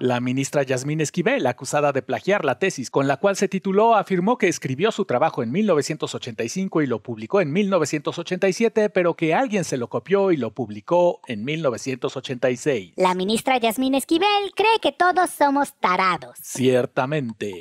La ministra Yasmín Esquivel, acusada de plagiar la tesis con la cual se tituló, afirmó que escribió su trabajo en 1985 y lo publicó en 1987, pero que alguien se lo copió y lo publicó en 1986. La ministra Yasmín Esquivel cree que todos somos tarados. Ciertamente.